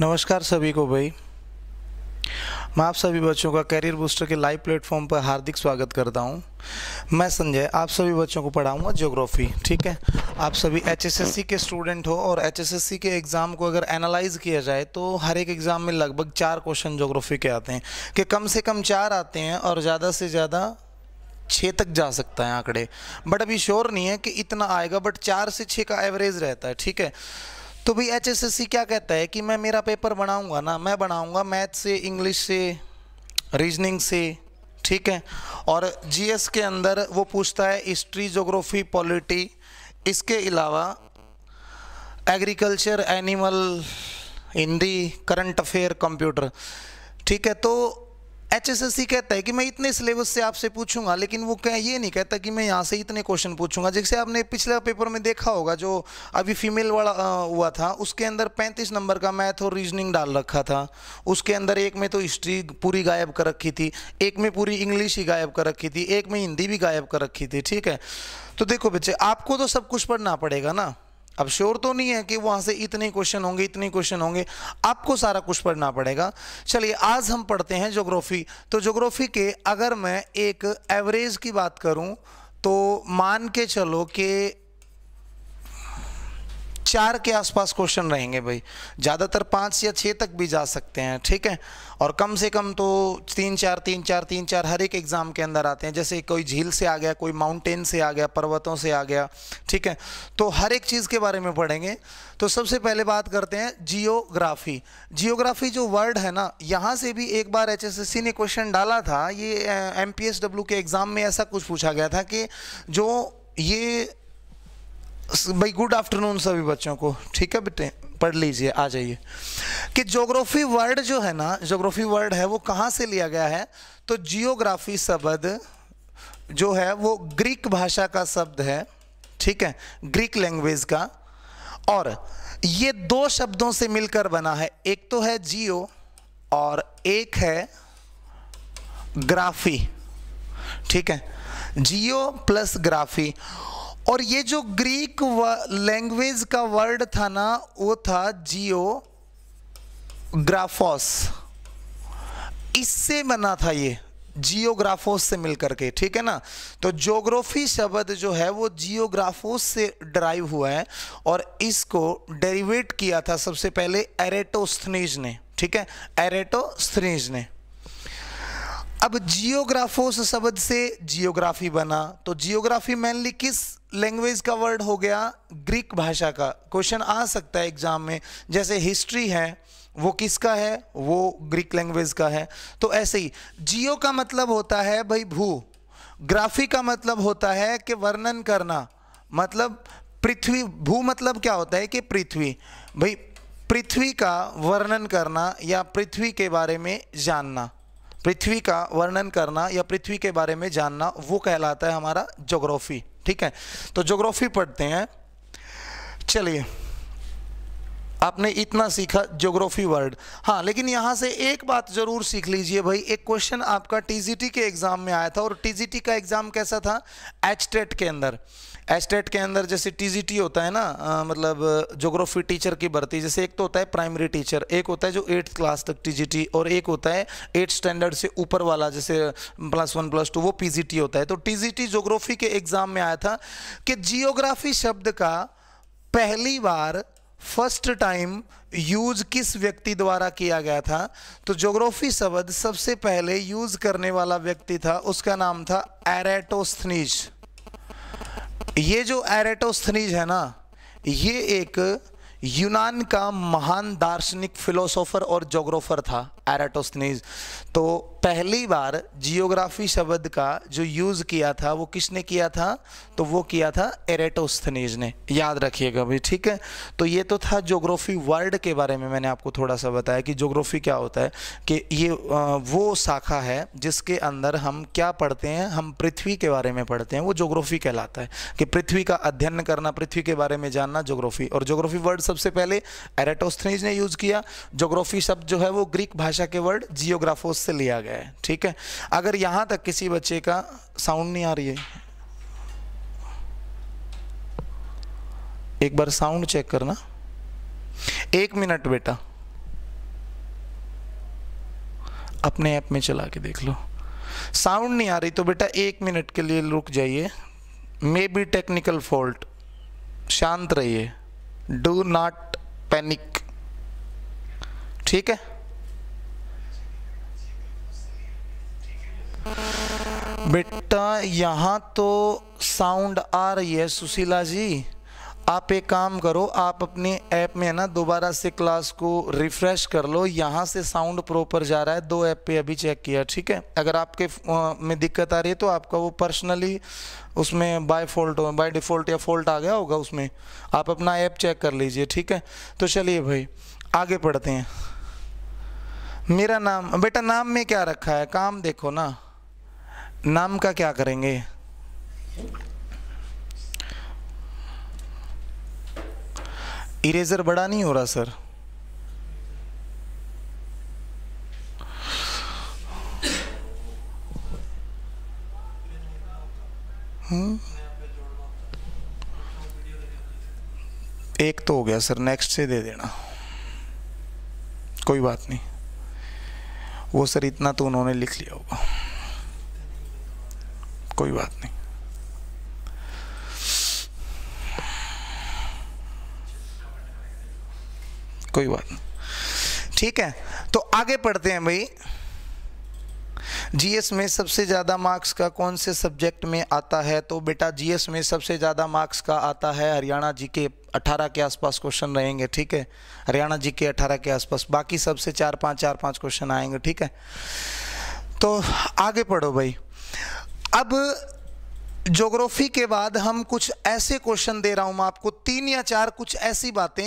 नमस्कार सभी को भाई मैं आप सभी बच्चों का कैरियर बूस्टर के लाइव प्लेटफॉर्म पर हार्दिक स्वागत करता हूं मैं संजय आप सभी बच्चों को पढ़ाऊंगा ज्योग्राफी ठीक है आप सभी एचएसएससी के स्टूडेंट हो और एचएसएससी के एग्ज़ाम को अगर एनालाइज किया जाए तो हर एक एग्ज़ाम में लगभग चार क्वेश्चन ज्योग्राफी के आते हैं कि कम से कम चार आते हैं और ज़्यादा से ज़्यादा छः तक जा सकता है आंकड़े बट अभी श्योर नहीं है कि इतना आएगा बट चार से छः का एवरेज रहता है ठीक है तो भाई एच एस एस सी क्या कहता है कि मैं मेरा पेपर बनाऊंगा ना मैं बनाऊंगा मैथ से इंग्लिश से रीजनिंग से ठीक है और जीएस के अंदर वो पूछता है हिस्ट्री जोग्राफी पॉलिटी इसके अलावा agriculture animal Hindi current affair computer ठीक है तो सी कहता है कि मैं इतने सिलेबस से आपसे पूछूंगा लेकिन वो कह ये नहीं कहता कि मैं यहाँ से इतने क्वेश्चन पूछूंगा जैसे आपने पिछले पेपर में देखा होगा जो अभी फीमेल वाला हुआ था उसके अंदर 35 नंबर का मैथ और रीजनिंग डाल रखा था उसके अंदर एक में तो हिस्ट्री पूरी गायब कर रखी थी एक में पूरी इंग्लिश ही गायब कर रखी थी एक में हिंदी भी गायब कर रखी थी ठीक है तो देखो बच्चे आपको तो सब कुछ पढ़ना पड़ेगा ना अब श्योर तो नहीं है कि वहाँ से इतने क्वेश्चन होंगे इतने क्वेश्चन होंगे आपको सारा कुछ पढ़ना पड़ेगा चलिए आज हम पढ़ते हैं जोग्राफी तो जोग्राफी के अगर मैं एक एवरेज की बात करूँ तो मान के चलो कि चार के आसपास क्वेश्चन रहेंगे भाई ज़्यादातर पाँच या छः तक भी जा सकते हैं ठीक है और कम से कम तो तीन चार तीन चार तीन चार हर एक एग्ज़ाम के अंदर आते हैं जैसे कोई झील से आ गया कोई माउंटेन से आ गया पर्वतों से आ गया ठीक है तो हर एक चीज़ के बारे में पढ़ेंगे तो सबसे पहले बात करते हैं जियोग्राफी जियोग्राफी जो वर्ड है ना यहाँ से भी एक बार एच ने क्वेश्चन डाला था ये एम के एग्ज़ाम में ऐसा कुछ पूछा गया था कि जो ये भाई गुड आफ्टरनून सभी बच्चों को ठीक है बेटे पढ़ लीजिए आ जाइए कि जोग्राफी वर्ड जो है ना जोग्राफी वर्ड है वो कहाँ से लिया गया है तो जियोग्राफी शब्द जो है वो ग्रीक भाषा का शब्द है ठीक है ग्रीक लैंग्वेज का और ये दो शब्दों से मिलकर बना है एक तो है जियो और एक है ग्राफी ठीक है जियो प्लस ग्राफी और ये जो ग्रीक लैंग्वेज का वर्ड था ना वो था जियो ग्राफोस इससे बना था ये जियोग्राफोस से मिलकर के ठीक है ना तो जोग्राफी शब्द जो है वो जियोग्राफोस से ड्राइव हुआ है और इसको डेरिवेट किया था सबसे पहले एरेटोस्थनीज ने ठीक है एरेटोस्थनीज ने अब जियोग्राफोस शब्द से जियोग्राफी बना तो जियोग्राफी मेनली किस लैंग्वेज का वर्ड हो गया ग्रीक भाषा का क्वेश्चन आ सकता है एग्जाम में जैसे हिस्ट्री है वो किसका है वो ग्रीक लैंग्वेज का है तो ऐसे ही जियो का मतलब होता है भाई भू ग्राफी का मतलब होता है कि वर्णन करना मतलब पृथ्वी भू मतलब क्या होता है कि पृथ्वी भाई पृथ्वी का वर्णन करना या पृथ्वी के बारे में जानना पृथ्वी का वर्णन करना या पृथ्वी के बारे में जानना वो कहलाता है हमारा जोग्राफी ठीक है तो जोग्राफी पढ़ते हैं चलिए आपने इतना सीखा ज्योग्राफी वर्ड हाँ लेकिन यहाँ से एक बात जरूर सीख लीजिए भाई एक क्वेश्चन आपका टीजीटी के एग्ज़ाम में आया था और टीजीटी का एग्ज़ाम कैसा था एच के अंदर एस्टेट के अंदर जैसे टीजीटी होता है ना आ, मतलब जोग्राफी टीचर की भर्ती जैसे एक तो होता है प्राइमरी टीचर एक होता है जो एट्थ क्लास तक टीजीटी और एक होता है एट स्टैंडर्ड से ऊपर वाला जैसे प्लस वन प्लस टू वो पीजीटी होता है तो टीजीटी जोग्राफी के एग्ज़ाम में आया था कि जियोग्राफी शब्द का पहली बार फर्स्ट टाइम यूज किस व्यक्ति द्वारा किया गया था तो जोग्राफी शब्द सबसे पहले यूज करने वाला व्यक्ति था उसका नाम था एरेटोस्थनीज ये जो एरेटोस्थनीज है ना ये एक यूनान का महान दार्शनिक फिलोसोफर और जोग्राफर था एरेटोस्थनीज तो पहली बार जियोग्राफी शब्द का जो यूज़ किया था वो किसने किया था तो वो किया था एरेटोस्थनीज ने याद रखिएगा भाई ठीक है तो ये तो था जोग्राफी वर्ड के बारे में मैंने आपको थोड़ा सा बताया कि जोग्राफी क्या होता है कि ये वो शाखा है जिसके अंदर हम क्या पढ़ते हैं हम पृथ्वी के बारे में पढ़ते हैं वो जोग्राफी कहलाता है कि पृथ्वी का अध्ययन करना पृथ्वी के बारे में जानना जोग्राफी और जोग्राफी वर्ड सबसे पहले एरेटोस्थनीज ने यूज़ किया जोग्राफी शब्द जो है वो ग्रीक भाषा के वर्ड जियोग्राफोस से लिया गया गया है ठीक है अगर यहां तक किसी बच्चे का साउंड नहीं आ रही है एक बार साउंड चेक करना एक मिनट बेटा अपने ऐप में चला के देख लो साउंड नहीं आ रही तो बेटा एक मिनट के लिए रुक जाइए मे बी टेक्निकल फॉल्ट शांत रहिए डू नॉट पैनिक ठीक है बेटा यहाँ तो साउंड आ रही है सुशीला जी आप एक काम करो आप अपने ऐप में है ना दोबारा से क्लास को रिफ्रेश कर लो यहाँ से साउंड प्रॉपर जा रहा है दो ऐप पे अभी चेक किया ठीक है अगर आपके में दिक्कत आ रही है तो आपका वो पर्सनली उसमें बाय फॉल्ट बाय डिफ़ॉल्ट या फॉल्ट आ गया होगा उसमें आप अपना ऐप चेक कर लीजिए ठीक है तो चलिए भाई आगे पढ़ते हैं मेरा नाम बेटा नाम में क्या रखा है काम देखो ना नाम का क्या करेंगे इरेजर बड़ा नहीं हो रहा सर हम्म। एक तो हो गया सर नेक्स्ट से दे देना कोई बात नहीं वो सर इतना तो उन्होंने लिख लिया होगा कोई बात नहीं कोई बात नहीं ठीक है तो आगे पढ़ते हैं भाई जीएस में सबसे ज़्यादा मार्क्स का कौन से सब्जेक्ट में आता है तो बेटा जीएस में सबसे ज़्यादा मार्क्स का आता है हरियाणा जी के 18 के आसपास क्वेश्चन रहेंगे ठीक है हरियाणा जी के 18 के आसपास बाकी सबसे चार पांच चार पांच क्वेश्चन आएंगे ठीक है तो आगे पढ़ो भाई अब जोग्राफी के बाद हम कुछ ऐसे क्वेश्चन दे रहा हूं मैं आपको तीन या चार कुछ ऐसी बातें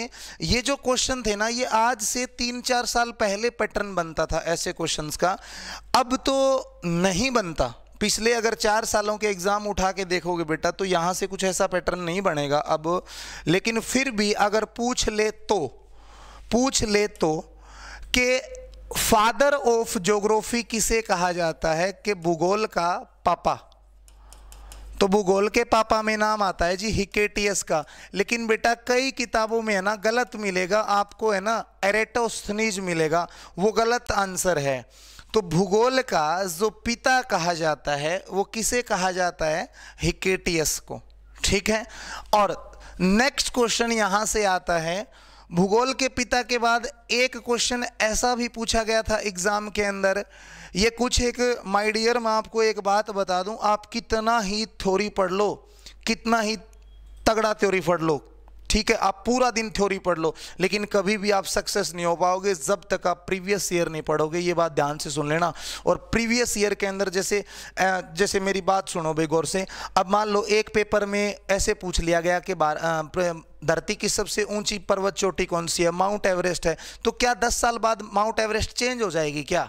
ये जो क्वेश्चन थे ना ये आज से तीन चार साल पहले पैटर्न बनता था ऐसे क्वेश्चंस का अब तो नहीं बनता पिछले अगर चार सालों के एग्ज़ाम उठा के देखोगे बेटा तो यहाँ से कुछ ऐसा पैटर्न नहीं बनेगा अब लेकिन फिर भी अगर पूछ ले तो पूछ ले तो कि फादर ऑफ जोग्राफी किसे कहा जाता है कि भूगोल का पापा तो भूगोल के पापा में नाम आता है जी हिकेटियस का लेकिन बेटा कई किताबों में है ना गलत मिलेगा आपको है ना एरेटोस्थनीज मिलेगा वो गलत आंसर है तो भूगोल का जो पिता कहा जाता है वो किसे कहा जाता है हिकेटियस को ठीक है और नेक्स्ट क्वेश्चन यहां से आता है भूगोल के पिता के बाद एक क्वेश्चन ऐसा भी पूछा गया था एग्ज़ाम के अंदर ये कुछ एक माय डियर मैं आपको एक बात बता दूं आप कितना ही थ्योरी पढ़ लो कितना ही तगड़ा थ्योरी पढ़ लो ठीक है आप पूरा दिन थ्योरी पढ़ लो लेकिन कभी भी आप सक्सेस नहीं हो पाओगे जब तक आप प्रीवियस ईयर नहीं पढ़ोगे ये बात ध्यान से सुन लेना और प्रीवियस ईयर के अंदर जैसे जैसे मेरी बात सुनो भाई गौर से अब मान लो एक पेपर में ऐसे पूछ लिया गया कि धरती की सबसे ऊंची पर्वत चोटी कौन सी है माउंट एवरेस्ट है तो क्या दस साल बाद माउंट एवरेस्ट चेंज हो जाएगी क्या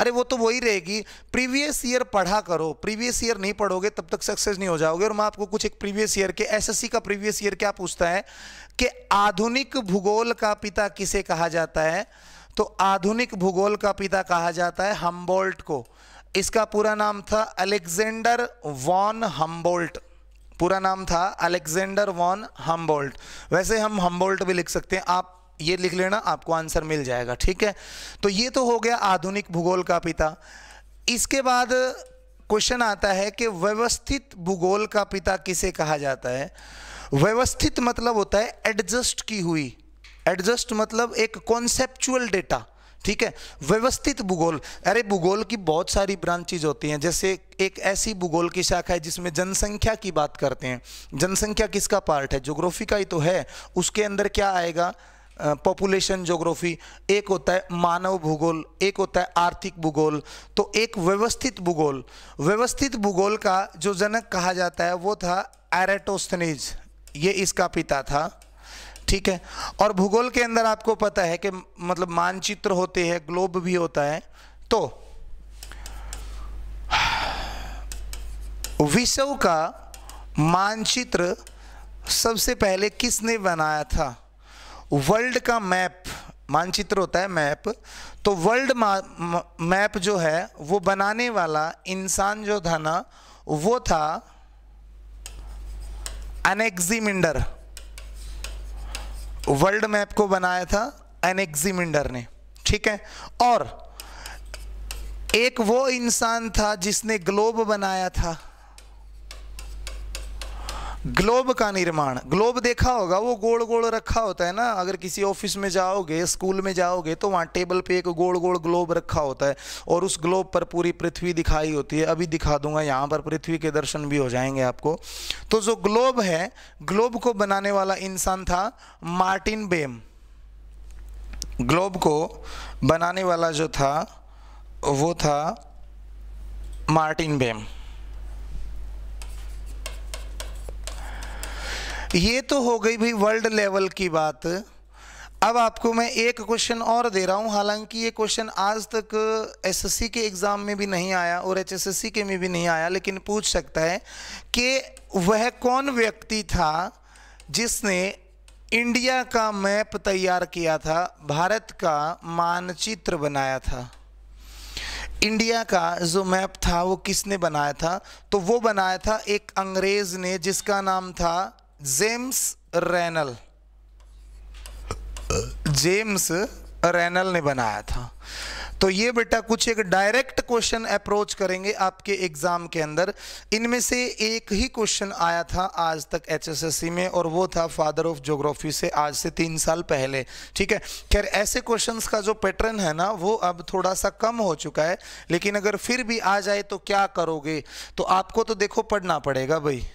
अरे वो तो वही रहेगी प्रीवियस ईयर पढ़ा करो प्रीवियस ईयर नहीं पढ़ोगे तब तक सक्सेस नहीं हो जाओगे और मैं आपको कुछ एक प्रीवियस ईयर के एसएससी का प्रीवियस ईयर क्या पूछता है कि आधुनिक भूगोल का पिता किसे कहा जाता है तो आधुनिक भूगोल का पिता कहा जाता है हम्बोल्ट को इसका पूरा नाम था अलेक्जेंडर वॉन हम्बोल्ट पूरा नाम था अलेक्जेंडर वॉन हम्बोल्ट वैसे हम हम्बोल्ट भी लिख सकते हैं आप ये लिख लेना आपको आंसर मिल जाएगा ठीक है तो ये तो हो गया आधुनिक भूगोल का पिता इसके बाद क्वेश्चन आता है कि व्यवस्थित भूगोल का पिता किसे कहा जाता है व्यवस्थित मतलब होता है एडजस्ट की हुई एडजस्ट मतलब एक कॉन्सेप्चुअल डेटा ठीक है व्यवस्थित भूगोल अरे भूगोल की बहुत सारी ब्रांचेज होती हैं जैसे एक ऐसी भूगोल की शाखा है जिसमें जनसंख्या की बात करते हैं जनसंख्या किसका पार्ट है ज्योग्राफी का ही तो है उसके अंदर क्या आएगा पॉपुलेशन जोग्राफी एक होता है मानव भूगोल एक होता है आर्थिक भूगोल तो एक व्यवस्थित भूगोल व्यवस्थित भूगोल का जो जनक कहा जाता है वो था एरेटोस्थनीज ये इसका पिता था ठीक है और भूगोल के अंदर आपको पता है कि मतलब मानचित्र होते हैं ग्लोब भी होता है तो विश्व का मानचित्र सबसे पहले किसने बनाया था वर्ल्ड का मैप मानचित्र होता है मैप तो वर्ल्ड मैप जो है वो बनाने वाला इंसान जो था ना वो था एनेक्जीमिंडर वर्ल्ड मैप को बनाया था एनेक्जीमिंडर ने ठीक है और एक वो इंसान था जिसने ग्लोब बनाया था ग्लोब का निर्माण ग्लोब देखा होगा वो गोल गोल रखा होता है ना अगर किसी ऑफिस में जाओगे स्कूल में जाओगे तो वहाँ टेबल पे एक गोल गोल ग्लोब रखा होता है और उस ग्लोब पर पूरी पृथ्वी दिखाई होती है अभी दिखा दूंगा यहाँ पर पृथ्वी के दर्शन भी हो जाएंगे आपको तो जो ग्लोब है ग्लोब को बनाने वाला इंसान था मार्टिन बेम ग्लोब को बनाने वाला जो था वो था मार्टिन बेम ये तो हो गई भाई वर्ल्ड लेवल की बात अब आपको मैं एक क्वेश्चन और दे रहा हूँ हालांकि ये क्वेश्चन आज तक एसएससी के एग्ज़ाम में भी नहीं आया और एचएसएससी के में भी नहीं आया लेकिन पूछ सकता है कि वह कौन व्यक्ति था जिसने इंडिया का मैप तैयार किया था भारत का मानचित्र बनाया था इंडिया का जो मैप था वो किसने बनाया था तो वो बनाया था एक अंग्रेज़ ने जिसका नाम था जेम्स रैनल जेम्स रैनल ने बनाया था तो ये बेटा कुछ एक डायरेक्ट क्वेश्चन अप्रोच करेंगे आपके एग्जाम के अंदर इनमें से एक ही क्वेश्चन आया था आज तक एचएसएससी में और वो था फादर ऑफ ज्योग्राफी से आज से तीन साल पहले ठीक है खैर ऐसे क्वेश्चंस का जो पैटर्न है ना वो अब थोड़ा सा कम हो चुका है लेकिन अगर फिर भी आ जाए तो क्या करोगे तो आपको तो देखो पढ़ना पड़ेगा भाई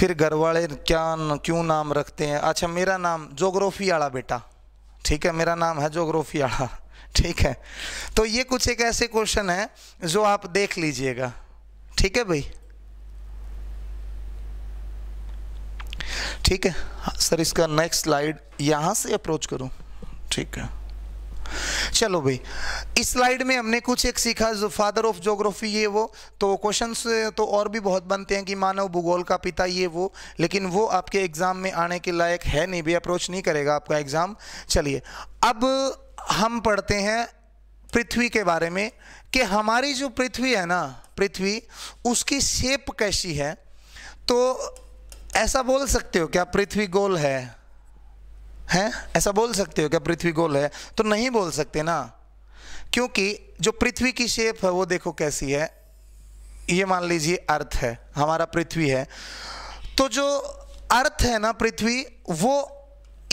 फिर घर वाले क्या क्यों नाम रखते हैं अच्छा मेरा नाम जोग्राफी आला बेटा ठीक है मेरा नाम है जोग्राफी आला ठीक है तो ये कुछ एक ऐसे क्वेश्चन है जो आप देख लीजिएगा ठीक है भाई ठीक है सर हाँ, इसका नेक्स्ट स्लाइड यहाँ से अप्रोच करूँ ठीक है चलो भाई इस स्लाइड में हमने कुछ एक सीखा जो फादर ऑफ जोग्राफी ये वो तो क्वेश्चन तो और भी बहुत बनते हैं कि मानव भूगोल का पिता ये वो लेकिन वो आपके एग्ज़ाम में आने के लायक है नहीं भी अप्रोच नहीं करेगा आपका एग्ज़ाम चलिए अब हम पढ़ते हैं पृथ्वी के बारे में कि हमारी जो पृथ्वी है ना पृथ्वी उसकी शेप कैसी है तो ऐसा बोल सकते हो क्या पृथ्वी गोल है हैं ऐसा बोल सकते हो क्या पृथ्वी गोल है तो नहीं बोल सकते ना क्योंकि जो पृथ्वी की शेप है वो देखो कैसी है ये मान लीजिए अर्थ है हमारा पृथ्वी है तो जो अर्थ है ना पृथ्वी वो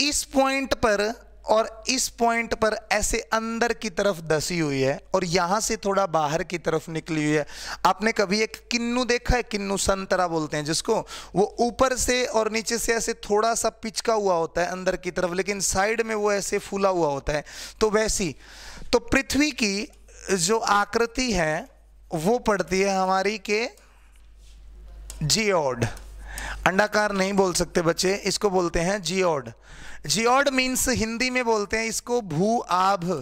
इस पॉइंट पर और इस पॉइंट पर ऐसे अंदर की तरफ दसी हुई है और यहां से थोड़ा बाहर की तरफ निकली हुई है आपने कभी एक किन्नू देखा है किन्नू संतरा बोलते हैं जिसको वो ऊपर से और नीचे से ऐसे थोड़ा सा पिचका हुआ होता है अंदर की तरफ लेकिन साइड में वो ऐसे फूला हुआ होता है तो वैसी तो पृथ्वी की जो आकृति है वो पड़ती है हमारी के जियोड अंडाकार नहीं बोल सकते बच्चे इसको बोलते हैं जियोड जियोड मीन्स हिंदी में बोलते हैं इसको भू आभ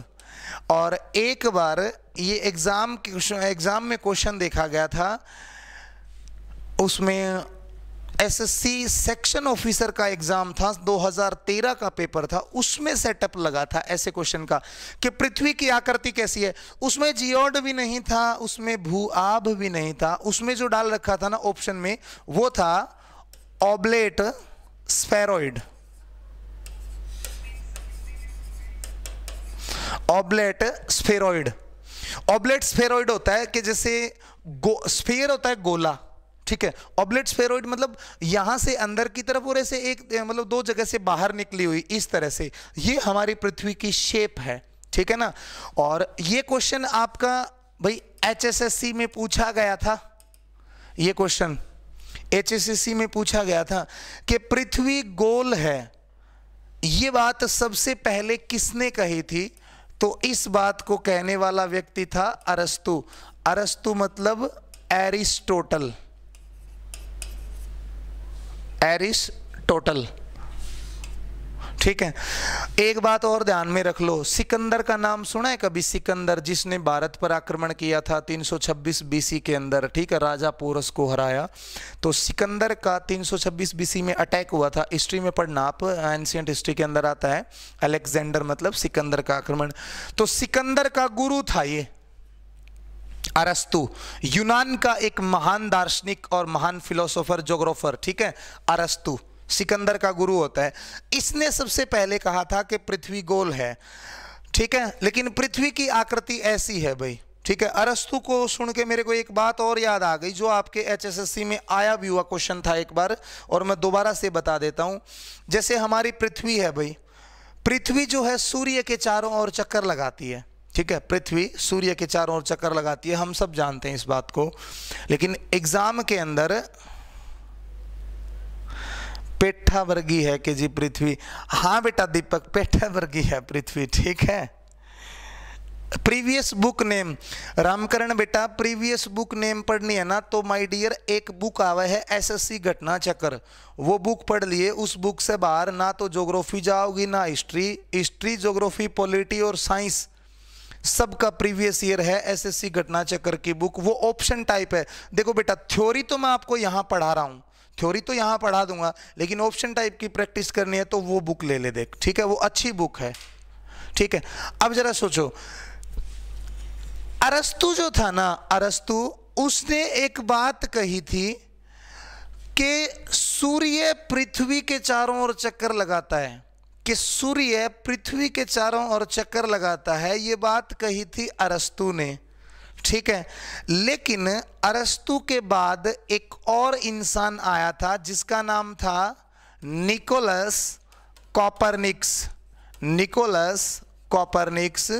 और एक बार ये एग्ज़ाम एग्ज़ाम में क्वेश्चन देखा गया था उसमें एसएससी सेक्शन ऑफिसर का एग्ज़ाम था 2013 का पेपर था उसमें सेटअप लगा था ऐसे क्वेश्चन का कि पृथ्वी की आकृति कैसी है उसमें जियोड भी नहीं था उसमें भू आभ भी नहीं था उसमें जो डाल रखा था ना ऑप्शन में वो था oblate spheroid oblate spheroid oblate spheroid होता है कि जैसे स्फेयर होता है गोला ठीक है ऑब्लेट स्फेरॉइड मतलब यहां से अंदर की तरफ और ऐसे एक मतलब दो जगह से बाहर निकली हुई इस तरह से ये हमारी पृथ्वी की शेप है ठीक है ना और ये क्वेश्चन आपका भाई एचएसएससी में पूछा गया था ये क्वेश्चन एचएससी में पूछा गया था कि पृथ्वी गोल है ये बात सबसे पहले किसने कही थी तो इस बात को कहने वाला व्यक्ति था अरस्तु अरस्तु मतलब एरिस्टोटल एरिस्टोटल ठीक है एक बात और ध्यान में रख लो सिकंदर का नाम सुना है कभी सिकंदर जिसने भारत पर आक्रमण किया था 326 बीसी के अंदर ठीक है राजा पोरस को हराया तो सिकंदर का 326 बीसी में अटैक हुआ था हिस्ट्री में पढ़ना आप एंशियंट हिस्ट्री के अंदर आता है अलेक्जेंडर मतलब सिकंदर का आक्रमण तो सिकंदर का गुरु था ये अरस्तु यूनान का एक महान दार्शनिक और महान फिलोसोफर जोग्राफर ठीक है अरस्तु सिकंदर का गुरु होता है इसने सबसे पहले कहा था कि पृथ्वी गोल है ठीक है लेकिन पृथ्वी की आकृति ऐसी है भाई ठीक है अरस्तु को सुन के मेरे को एक बात और याद आ गई जो आपके एचएसएससी में आया भी हुआ क्वेश्चन था एक बार और मैं दोबारा से बता देता हूँ जैसे हमारी पृथ्वी है भाई पृथ्वी जो है सूर्य के चारों ओर चक्कर लगाती है ठीक है पृथ्वी सूर्य के चारों ओर चक्कर लगाती है हम सब जानते हैं इस बात को लेकिन एग्ज़ाम के अंदर पेठा वर्गी है कि जी पृथ्वी हाँ बेटा दीपक पेठा वर्गी है पृथ्वी ठीक है प्रीवियस बुक नेम रामकरण बेटा प्रीवियस बुक नेम पढ़नी है ना तो माय डियर एक बुक आवे है एसएससी घटना चक्र वो बुक पढ़ लिए उस बुक से बाहर ना तो ज्योग्राफी जाओगी ना हिस्ट्री हिस्ट्री ज्योग्राफी पॉलिटी और साइंस सबका प्रीवियस ईयर है एसएससी घटना चक्र की बुक वो ऑप्शन टाइप है देखो बेटा थ्योरी तो मैं आपको यहां पढ़ा रहा हूँ थ्योरी तो यहाँ पढ़ा दूंगा लेकिन ऑप्शन टाइप की प्रैक्टिस करनी है तो वो बुक ले ले देख ठीक है वो अच्छी बुक है ठीक है अब जरा सोचो अरस्तु जो था ना अरस्तु उसने एक बात कही थी कि सूर्य पृथ्वी के चारों ओर चक्कर लगाता है कि सूर्य पृथ्वी के चारों ओर चक्कर लगाता है ये बात कही थी अरस्तु ने ठीक है लेकिन अरस्तु के बाद एक और इंसान आया था जिसका नाम था निकोलस कॉपरनिक्स निकोलस कॉपरनिक्स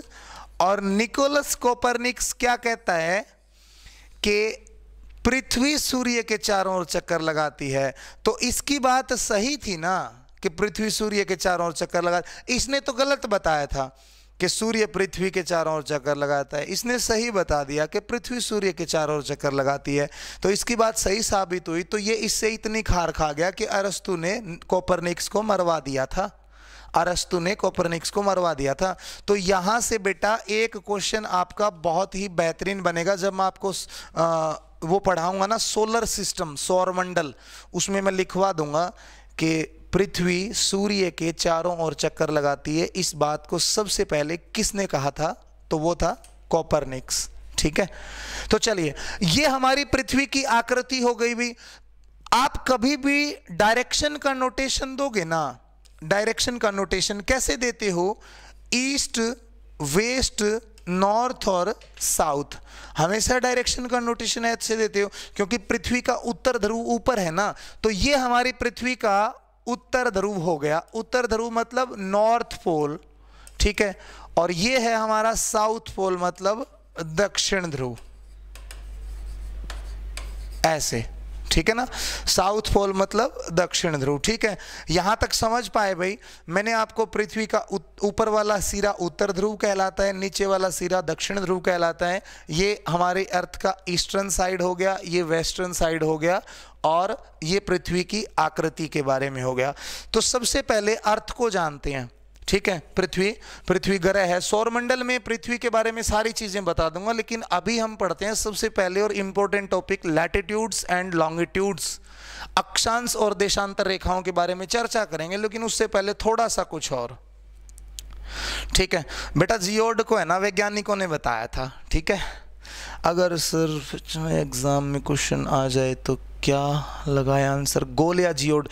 और निकोलस कॉपरनिक्स क्या कहता है कि पृथ्वी सूर्य के चारों ओर चक्कर लगाती है तो इसकी बात सही थी ना कि पृथ्वी सूर्य के चारों ओर चक्कर लगा इसने तो गलत बताया था कि सूर्य पृथ्वी के चारों ओर चक्कर लगाता है इसने सही बता दिया कि पृथ्वी सूर्य के चारों ओर चक्कर लगाती है तो इसकी बात सही साबित हुई तो ये इससे इतनी खार खा गया कि अरस्तु ने कोपरनिक्स को मरवा दिया था अरस्तु ने कोपरनिक्स को मरवा दिया था तो यहाँ से बेटा एक क्वेश्चन आपका बहुत ही बेहतरीन बनेगा जब मैं आपको आ, वो पढ़ाऊंगा ना सोलर सिस्टम सौरमंडल उसमें मैं लिखवा दूंगा कि पृथ्वी सूर्य के चारों ओर चक्कर लगाती है इस बात को सबसे पहले किसने कहा था तो वो था कॉपरनिक्स ठीक है तो चलिए ये हमारी पृथ्वी की आकृति हो गई भी आप कभी भी डायरेक्शन का नोटेशन दोगे ना डायरेक्शन का नोटेशन कैसे देते हो ईस्ट वेस्ट नॉर्थ और साउथ हमेशा डायरेक्शन का नोटेशन ऐसे देते हो क्योंकि पृथ्वी का उत्तर ध्रुव ऊपर है ना तो ये हमारी पृथ्वी का उत्तर ध्रुव हो गया उत्तर ध्रुव मतलब नॉर्थ पोल ठीक है और ये है हमारा साउथ पोल मतलब दक्षिण ध्रुव ऐसे ठीक है ना साउथ पोल मतलब दक्षिण ध्रुव ठीक है यहां तक समझ पाए भाई मैंने आपको पृथ्वी का ऊपर वाला सिरा उत्तर ध्रुव कहलाता है नीचे वाला सिरा दक्षिण ध्रुव कहलाता है ये हमारे अर्थ का ईस्टर्न साइड हो गया ये वेस्टर्न साइड हो गया और ये पृथ्वी की आकृति के बारे में हो गया तो सबसे पहले अर्थ को जानते हैं ठीक है पृथ्वी पृथ्वी ग्रह है सौरमंडल में पृथ्वी के बारे में सारी चीजें बता दूंगा लेकिन अभी हम पढ़ते हैं सबसे पहले और important topic latitudes and longitudes अक्षांश और देशांतर रेखाओं के बारे में चर्चा करेंगे लेकिन उससे पहले थोड़ा सा कुछ और ठीक है बेटा जियोड को है ना वैज्ञानिकों ने बताया था ठीक है अगर सिर्फ एग्जाम में क्वेश्चन आ जाए तो क्या लगाया आंसर गोल या जियोड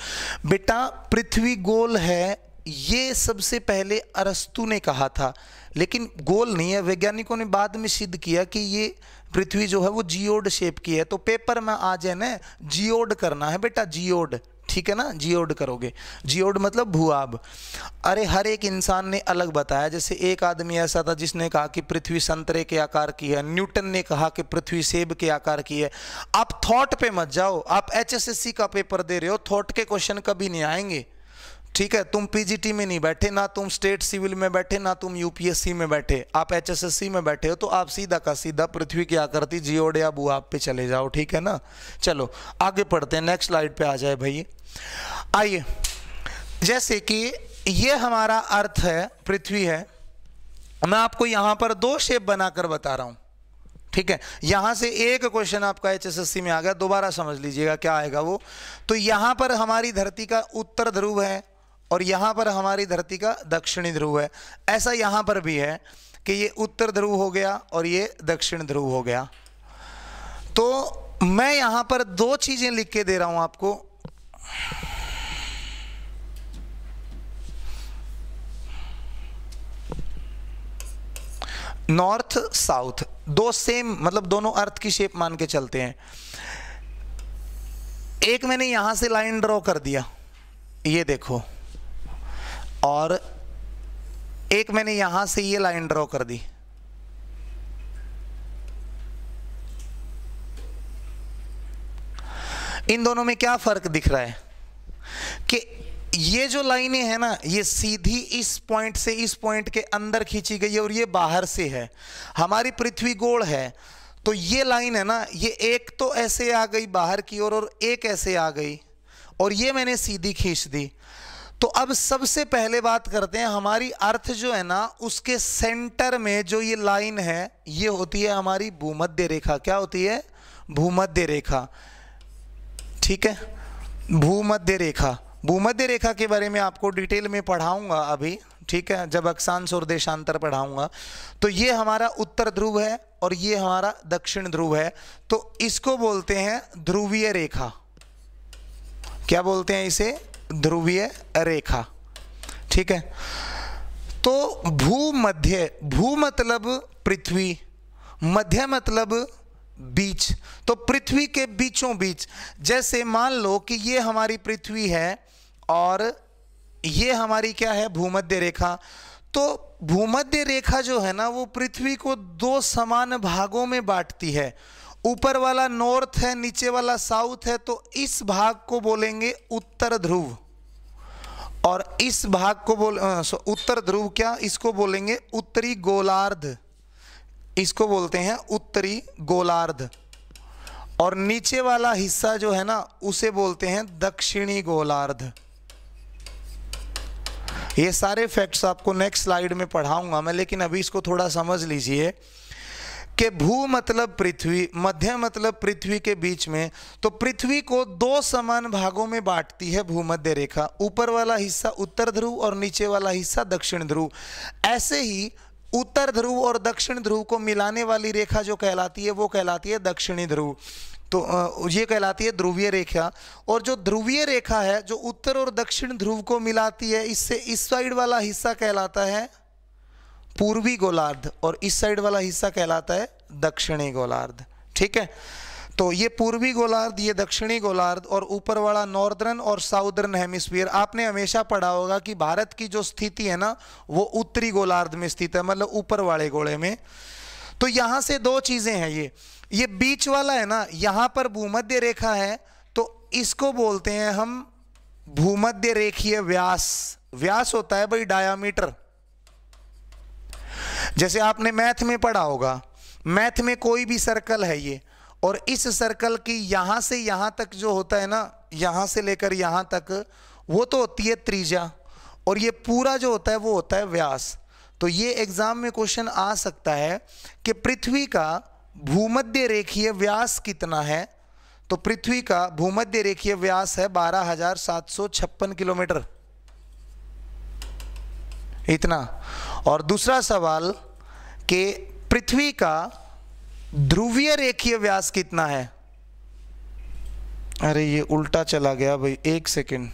बेटा पृथ्वी गोल है ये सबसे पहले अरस्तु ने कहा था लेकिन गोल नहीं है वैज्ञानिकों ने बाद में सिद्ध किया कि ये पृथ्वी जो है वो जियोड शेप की है तो पेपर में आ जाए ना जियोड करना है बेटा जियोड ठीक है ना जियोड करोगे जियोड मतलब भूआब अरे हर एक इंसान ने अलग बताया जैसे एक आदमी ऐसा था जिसने कहा कि पृथ्वी संतरे के आकार की है न्यूटन ने कहा कि पृथ्वी सेब के आकार की है आप थॉट पे मत जाओ आप एचएसएससी का पेपर दे रहे हो थॉट के क्वेश्चन कभी नहीं आएंगे ठीक है तुम पीजीटी में नहीं बैठे ना तुम स्टेट सिविल में बैठे ना तुम यूपीएससी में बैठे आप एचएसएससी में बैठे हो तो आप सीधा का सीधा पृथ्वी की आकृति जियोड या बुआब पे चले जाओ ठीक है ना चलो आगे पढ़ते हैं नेक्स्ट स्लाइड पे आ जाए भाई आइए जैसे कि ये हमारा अर्थ है पृथ्वी है मैं आपको यहाँ पर दो शेप बनाकर बता रहा हूँ ठीक है यहां से एक क्वेश्चन आपका एचएसएससी में आ गया दोबारा समझ लीजिएगा क्या आएगा वो तो यहां पर हमारी धरती का उत्तर ध्रुव है और यहाँ पर हमारी धरती का दक्षिणी ध्रुव है ऐसा यहाँ पर भी है कि ये उत्तर ध्रुव हो गया और ये दक्षिण ध्रुव हो गया तो मैं यहाँ पर दो चीज़ें लिख के दे रहा हूँ आपको नॉर्थ साउथ दो सेम मतलब दोनों अर्थ की शेप मान के चलते हैं एक मैंने यहां से लाइन ड्रॉ कर दिया ये देखो और एक मैंने यहां से ये लाइन ड्रॉ कर दी इन दोनों में क्या फर्क दिख रहा है कि ये जो लाइनें है ना ये सीधी इस पॉइंट से इस पॉइंट के अंदर खींची गई है और ये बाहर से है हमारी पृथ्वी गोल है तो ये लाइन है ना ये एक तो ऐसे आ गई बाहर की ओर और, और एक ऐसे आ गई और ये मैंने सीधी खींच दी तो अब सबसे पहले बात करते हैं हमारी अर्थ जो है ना उसके सेंटर में जो ये लाइन है ये होती है हमारी भूमध्य रेखा क्या होती है भूमध्य रेखा ठीक है भूमध्य रेखा भूमध्य रेखा के बारे में आपको डिटेल में पढ़ाऊंगा अभी ठीक है जब अक्षांश और देशांतर पढ़ाऊंगा तो ये हमारा उत्तर ध्रुव है और ये हमारा दक्षिण ध्रुव है तो इसको बोलते हैं ध्रुवीय रेखा क्या बोलते हैं इसे ध्रुवीय रेखा ठीक है तो भूमध्य भू मतलब पृथ्वी मध्य मतलब बीच तो पृथ्वी के बीचों बीच जैसे मान लो कि ये हमारी पृथ्वी है और ये हमारी क्या है भूमध्य रेखा तो भूमध्य रेखा जो है ना वो पृथ्वी को दो समान भागों में बांटती है ऊपर वाला नॉर्थ है नीचे वाला साउथ है तो इस भाग को बोलेंगे उत्तर ध्रुव और इस भाग को बोल उत्तर ध्रुव क्या इसको बोलेंगे उत्तरी गोलार्ध इसको बोलते हैं उत्तरी गोलार्ध और नीचे वाला हिस्सा जो है ना उसे बोलते हैं दक्षिणी गोलार्ध ये सारे फैक्ट्स आपको नेक्स्ट स्लाइड में पढ़ाऊंगा मैं लेकिन अभी इसको थोड़ा समझ लीजिए कि भू मतलब पृथ्वी मध्य मतलब पृथ्वी के बीच में तो पृथ्वी को दो समान भागों में बांटती है भूमध्य रेखा ऊपर वाला हिस्सा उत्तर ध्रुव और नीचे वाला हिस्सा दक्षिण ध्रुव ऐसे ही उत्तर ध्रुव और दक्षिण ध्रुव को मिलाने वाली रेखा जो कहलाती है वो कहलाती है दक्षिणी ध्रुव तो ये कहलाती है ध्रुवीय रेखा और जो ध्रुवीय रेखा है जो उत्तर और दक्षिण ध्रुव को मिलाती है इससे इस साइड वाला हिस्सा कहलाता है पूर्वी गोलार्ध और इस साइड वाला हिस्सा कहलाता है दक्षिणी गोलार्ध ठीक है तो ये पूर्वी गोलार्ध ये दक्षिणी गोलार्ध और ऊपर वाला नॉर्दर्न और साउदर्न हेमिस्फीयर आपने हमेशा पढ़ा होगा कि भारत की जो स्थिति है ना वो उत्तरी गोलार्ध में स्थित है मतलब ऊपर वाले गोले में तो यहां से दो चीज़ें हैं ये ये बीच वाला है ना यहां पर भूमध्य रेखा है तो इसको बोलते हैं हम भूमध्य रेखीय व्यास व्यास होता है भाई डायामीटर जैसे आपने मैथ में पढ़ा होगा मैथ में कोई भी सर्कल है ये और इस सर्कल की यहां से यहां तक जो होता है ना यहां से लेकर यहां तक वो तो होती है त्रिज्या और ये पूरा जो होता है वो होता है व्यास तो ये एग्ज़ाम में क्वेश्चन आ सकता है कि पृथ्वी का भूमध्य रेखीय व्यास कितना है तो पृथ्वी का भूमध्य रेखीय व्यास है बारह हजार सात सौ छप्पन किलोमीटर इतना और दूसरा सवाल कि पृथ्वी का ध्रुवीय रेखीय व्यास कितना है अरे ये उल्टा चला गया भाई एक सेकेंड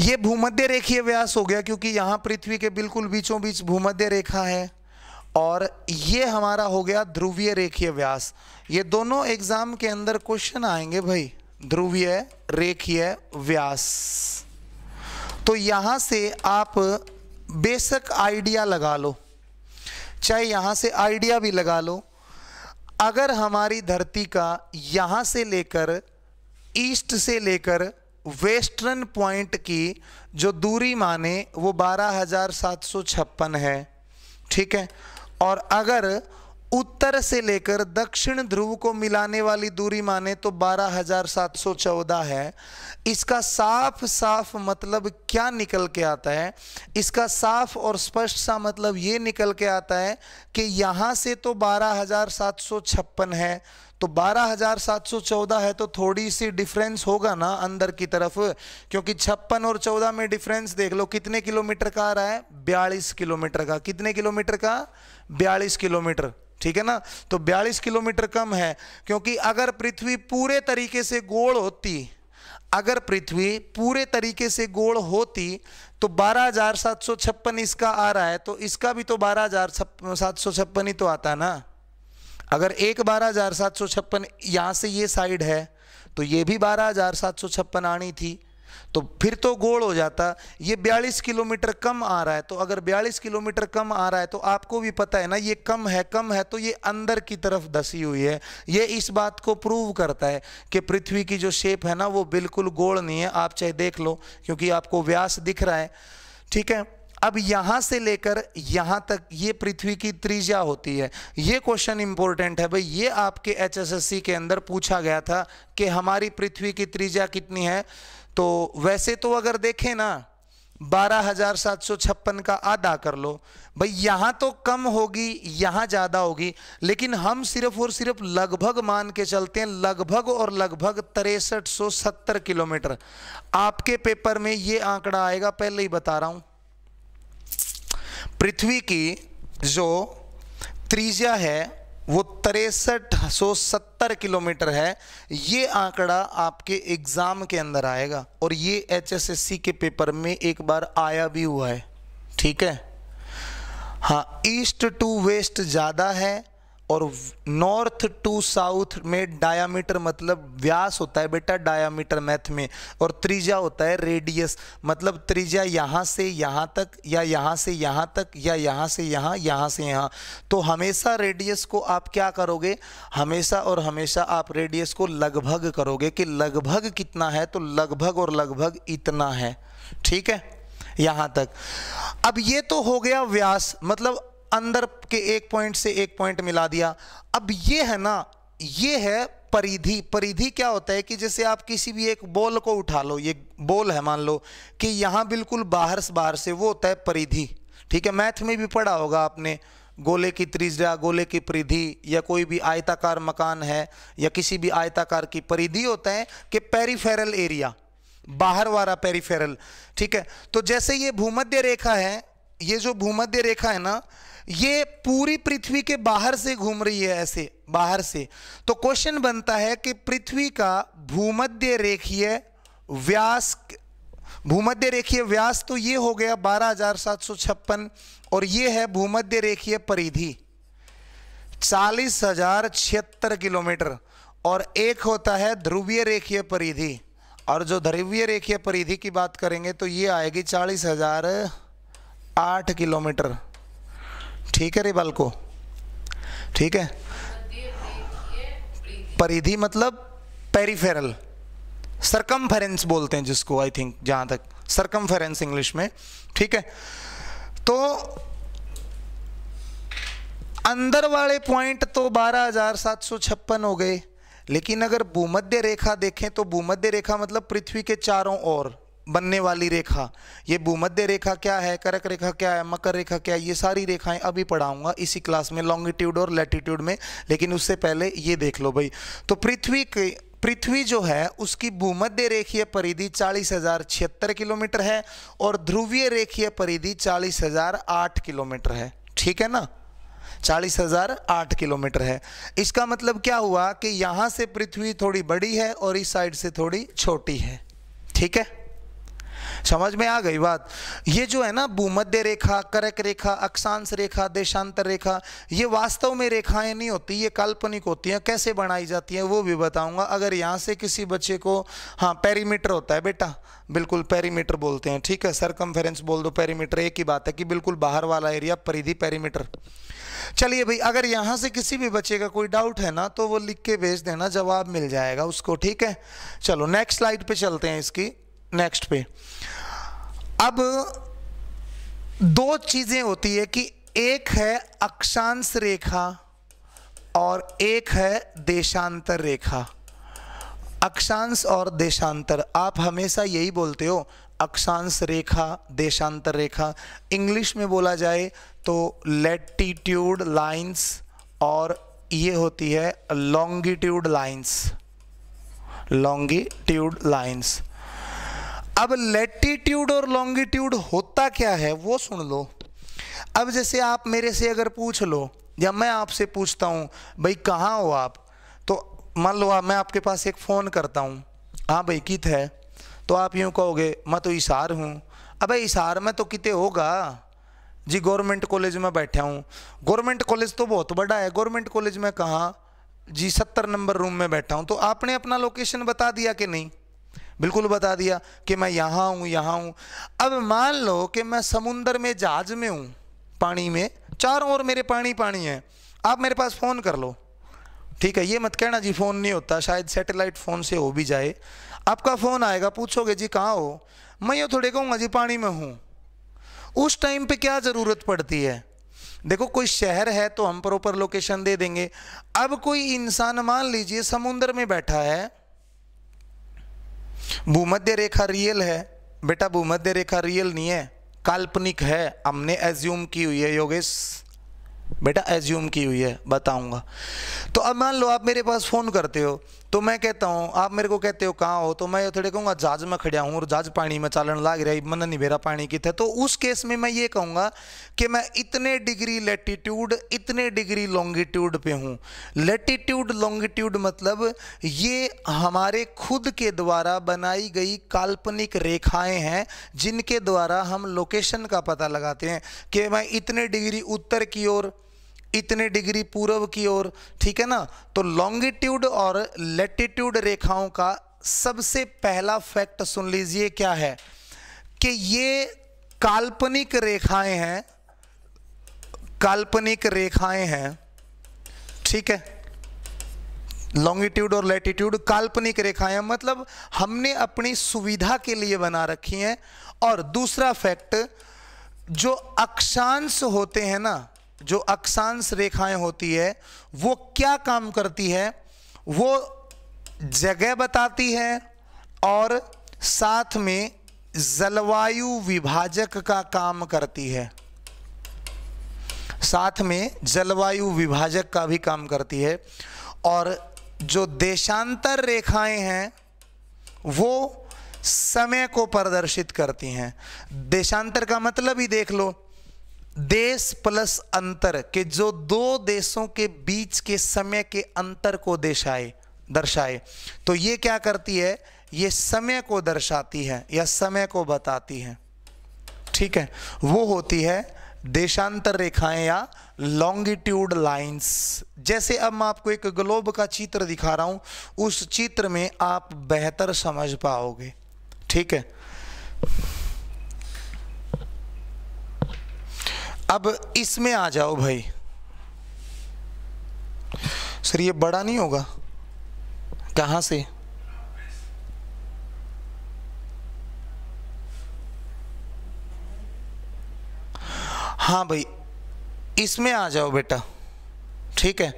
ये भूमध्य रेखीय व्यास हो गया क्योंकि यहाँ पृथ्वी के बिल्कुल बीचों बीच भूमध्य रेखा है और ये हमारा हो गया ध्रुवीय रेखीय व्यास ये दोनों एग्जाम के अंदर क्वेश्चन आएंगे भाई ध्रुवीय रेखीय व्यास तो यहाँ से आप बेसिक आइडिया लगा लो चाहे यहाँ से आइडिया भी लगा लो अगर हमारी धरती का यहाँ से लेकर ईस्ट से लेकर वेस्टर्न पॉइंट की जो दूरी माने वो बारह है ठीक है और अगर उत्तर से लेकर दक्षिण ध्रुव को मिलाने वाली दूरी माने तो 12,714 है इसका साफ साफ मतलब क्या निकल के आता है इसका साफ और स्पष्ट सा मतलब ये निकल के आता है कि यहाँ से तो बारह है तो 12,714 है तो थोड़ी सी डिफरेंस होगा ना अंदर की तरफ क्योंकि छप्पन और 14 में डिफरेंस देख लो कितने किलोमीटर का आ रहा है बयालीस किलोमीटर का कितने किलोमीटर का बयालीस किलोमीटर ठीक है ना तो 42 किलोमीटर कम है क्योंकि अगर पृथ्वी पूरे तरीके से गोल होती अगर पृथ्वी पूरे तरीके से गोल होती तो बारह इसका आ रहा है तो इसका भी तो बारह ही तो आता है ना अगर एक बारह हजार सात सौ छप्पन यहाँ से ये साइड है तो ये भी बारह हजार सात सौ छप्पन आनी थी तो फिर तो गोल हो जाता ये बयालीस किलोमीटर कम आ रहा है तो अगर बयालीस किलोमीटर कम आ रहा है तो आपको भी पता है ना ये कम है कम है तो ये अंदर की तरफ धसी हुई है ये इस बात को प्रूव करता है कि पृथ्वी की जो शेप है ना वो बिल्कुल गोल नहीं है आप चाहे देख लो क्योंकि आपको व्यास दिख रहा है ठीक है अब यहां से लेकर यहां तक ये पृथ्वी की त्रिज्या होती है ये क्वेश्चन इंपॉर्टेंट है भाई ये आपके एचएसएससी के अंदर पूछा गया था कि हमारी पृथ्वी की त्रिज्या कितनी है तो वैसे तो अगर देखें ना बारह हजार सात सौ छप्पन का आधा कर लो भाई यहाँ तो कम होगी यहाँ ज़्यादा होगी लेकिन हम सिर्फ और सिर्फ लगभग मान के चलते हैं लगभग और लगभग तिरसठ सौ सत्तर किलोमीटर आपके पेपर में ये आंकड़ा आएगा पहले ही बता रहा हूँ पृथ्वी की जो त्रिज्या है वो तिरसठ सौ सत्तर किलोमीटर है ये आंकड़ा आपके एग्ज़ाम के अंदर आएगा और ये एचएसएससी के पेपर में एक बार आया भी हुआ है ठीक है हाँ ईस्ट टू वेस्ट ज़्यादा है और नॉर्थ टू साउथ में डायामीटर मतलब व्यास होता है बेटा डायामीटर मैथ में और त्रिज्या होता है रेडियस मतलब त्रिज्या यहाँ से यहाँ तक या यहाँ से यहाँ तक या यहाँ से यहाँ यहाँ से यहाँ तो हमेशा रेडियस को आप क्या करोगे हमेशा और हमेशा आप रेडियस को लगभग करोगे कि लगभग कितना है तो लगभग और लगभग इतना है ठीक है यहाँ तक अब ये तो हो गया व्यास मतलब अंदर के एक पॉइंट से एक पॉइंट मिला दिया अब ये है ना ये है परिधि परिधि क्या होता है कि जैसे आप किसी भी एक बॉल को उठा लो ये बॉल है मान लो कि यहाँ बिल्कुल बाहर से बाहर से वो होता है परिधि ठीक है मैथ में भी पढ़ा होगा आपने गोले की त्रिज्या गोले की परिधि या कोई भी आयताकार मकान है या किसी भी आयताकार की परिधि होता है कि पेरीफेरल एरिया बाहर वाला पेरीफेरल ठीक है तो जैसे ये भूमध्य रेखा है ये जो भूमध्य रेखा है ना ये पूरी पृथ्वी के बाहर से घूम रही है ऐसे बाहर से तो क्वेश्चन बनता है कि पृथ्वी का भूमध्य रेखीय व्यास भूमध्य रेखीय व्यास तो ये हो गया बारह और ये है भूमध्य रेखीय परिधि चालीस हजार छिहत्तर किलोमीटर और एक होता है ध्रुवीय रेखीय परिधि और जो ध्रुवीय रेखीय परिधि की बात करेंगे तो ये आएगी चालीस हजार आठ किलोमीटर ठीक है रे बाल को ठीक है परिधि मतलब पेरीफेरल सरकमफेरेंस बोलते हैं जिसको आई थिंक जहां तक सरकमफेरेंस इंग्लिश में ठीक है तो अंदर वाले पॉइंट तो बारह हो गए लेकिन अगर भूमध्य रेखा देखें तो भूमध्य रेखा मतलब पृथ्वी के चारों ओर बनने वाली रेखा ये भूमध्य रेखा क्या है करक रेखा क्या है मकर रेखा क्या है ये सारी रेखाएं अभी पढ़ाऊंगा इसी क्लास में लॉन्गिट्यूड और लेटिट्यूड में लेकिन उससे पहले ये देख लो भाई तो पृथ्वी के पृथ्वी जो है उसकी भूमध्य रेखीय परिधि चालीस हजार छिहत्तर किलोमीटर है और ध्रुवीय रेखीय परिधि चालीस हजार आठ किलोमीटर है ठीक है ना चालीस हजार आठ किलोमीटर है इसका मतलब क्या हुआ कि यहाँ से पृथ्वी थोड़ी बड़ी है और इस साइड से थोड़ी छोटी है ठीक है समझ में आ गई बात ये जो है ना भूमध्य रेखा करक रेखा अक्षांश रेखा देशांतर रेखा ये वास्तव में रेखाएं नहीं होती ये काल्पनिक होती हैं कैसे बनाई जाती हैं वो भी बताऊंगा अगर यहाँ से किसी बच्चे को हाँ पेरीमीटर होता है बेटा बिल्कुल पेरीमीटर बोलते हैं ठीक है सरकम बोल दो पेरीमीटर एक ही बात है कि बिल्कुल बाहर वाला एरिया परिधि पेरीमीटर चलिए भाई अगर यहाँ से किसी भी बच्चे का कोई डाउट है ना तो वो लिख के भेज देना जवाब मिल जाएगा उसको ठीक है चलो नेक्स्ट स्लाइड पे चलते हैं इसकी नेक्स्ट पे अब दो चीज़ें होती है कि एक है अक्षांश रेखा और एक है देशांतर रेखा अक्षांश और देशांतर आप हमेशा यही बोलते हो अक्षांश रेखा देशांतर रेखा इंग्लिश में बोला जाए तो लेटीट्यूड लाइंस और ये होती है लॉन्गिट्यूड लाइंस लॉन्गिट्यूड लाइंस अब लेटीट्यूड और लॉन्गिट्यूड होता क्या है वो सुन लो अब जैसे आप मेरे से अगर पूछ लो या मैं आपसे पूछता हूँ भाई कहाँ हो आप तो मान लो आप मैं आपके पास एक फ़ोन करता हूँ हाँ भाई कित है तो आप यूँ कहोगे मैं तो इशार हूँ अबे इशार में तो कितने होगा जी गवर्नमेंट कॉलेज में बैठा हूँ गवर्नमेंट कॉलेज तो बहुत बड़ा है गवर्नमेंट कॉलेज में कहाँ जी सत्तर नंबर रूम में बैठा हूँ तो आपने अपना लोकेशन बता दिया कि नहीं बिल्कुल बता दिया कि मैं यहाँ हूँ यहाँ हूँ अब मान लो कि मैं समुंदर में जहाज में हूँ पानी में चारों ओर मेरे पानी पानी है आप मेरे पास फ़ोन कर लो ठीक है ये मत कहना जी फ़ोन नहीं होता शायद सैटेलाइट फ़ोन से हो भी जाए आपका फ़ोन आएगा पूछोगे जी कहाँ हो मैं ये थोड़े कहूँगा जी पानी में हूँ उस टाइम पे क्या ज़रूरत पड़ती है देखो कोई शहर है तो हम प्रॉपर लोकेशन दे देंगे अब कोई इंसान मान लीजिए समुंदर में बैठा है भूमध्य रेखा रियल है बेटा भूमध्य रेखा रियल नहीं है काल्पनिक है हमने एज्यूम की हुई है योगेश बेटा एज्यूम की हुई है बताऊंगा तो अब मान लो आप मेरे पास फ़ोन करते हो तो मैं कहता हूँ आप मेरे को कहते हो कहाँ हो तो मैं ये थोड़े कहूँगा जहाज में खड़ा हूँ और जहाज पानी में चालन लाग रहा है मन नहीं भेरा पानी की थे तो उस केस में मैं ये कहूँगा कि मैं इतने डिग्री लेटीट्यूड इतने डिग्री लॉन्गिट्यूड पे हूँ लेटीट्यूड लॉन्गिट्यूड मतलब ये हमारे खुद के द्वारा बनाई गई काल्पनिक रेखाएँ हैं जिनके द्वारा हम लोकेशन का पता लगाते हैं कि मैं इतने डिग्री उत्तर की ओर इतने डिग्री पूर्व की ओर ठीक है ना तो लॉन्गिट्यूड और लेटिट्यूड रेखाओं का सबसे पहला फैक्ट सुन लीजिए क्या है कि ये काल्पनिक रेखाएं हैं काल्पनिक रेखाएं हैं ठीक है लॉन्गिट्यूड और लेटिट्यूड काल्पनिक रेखाएं मतलब हमने अपनी सुविधा के लिए बना रखी हैं और दूसरा फैक्ट जो अक्षांश होते हैं ना जो अक्षांश रेखाएं होती है वो क्या काम करती है वो जगह बताती है और साथ में जलवायु विभाजक का काम करती है साथ में जलवायु विभाजक का भी काम करती है और जो देशांतर रेखाएं हैं वो समय को प्रदर्शित करती हैं देशांतर का मतलब ही देख लो देश प्लस अंतर के जो दो देशों के बीच के समय के अंतर को दर्शाए दर्शाए तो ये क्या करती है ये समय को दर्शाती है या समय को बताती है ठीक है वो होती है देशांतर रेखाएं या लॉन्गिट्यूड लाइंस जैसे अब मैं आपको एक ग्लोब का चित्र दिखा रहा हूं उस चित्र में आप बेहतर समझ पाओगे ठीक है अब इसमें आ जाओ भाई सर ये बड़ा नहीं होगा कहाँ से हाँ भाई इसमें आ जाओ बेटा ठीक है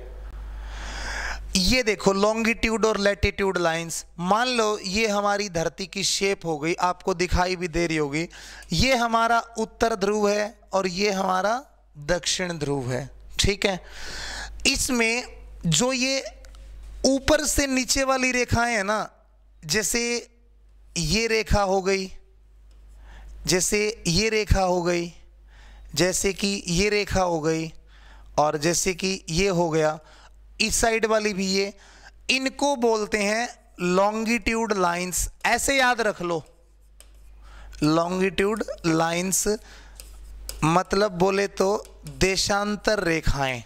ये देखो लॉन्गिट्यूड और लैटिट्यूड लाइंस मान लो ये हमारी धरती की शेप हो गई आपको दिखाई भी दे रही होगी ये हमारा उत्तर ध्रुव है और ये हमारा दक्षिण ध्रुव है ठीक है इसमें जो ये ऊपर से नीचे वाली रेखाएं हैं ना जैसे ये रेखा हो गई जैसे ये रेखा हो गई जैसे कि ये रेखा हो गई और जैसे कि ये हो गया इस साइड वाली भी ये इनको बोलते हैं लॉन्गिट्यूड लाइंस ऐसे याद रख लो लॉन्गिट्यूड लाइंस मतलब बोले तो देशांतर रेखाएं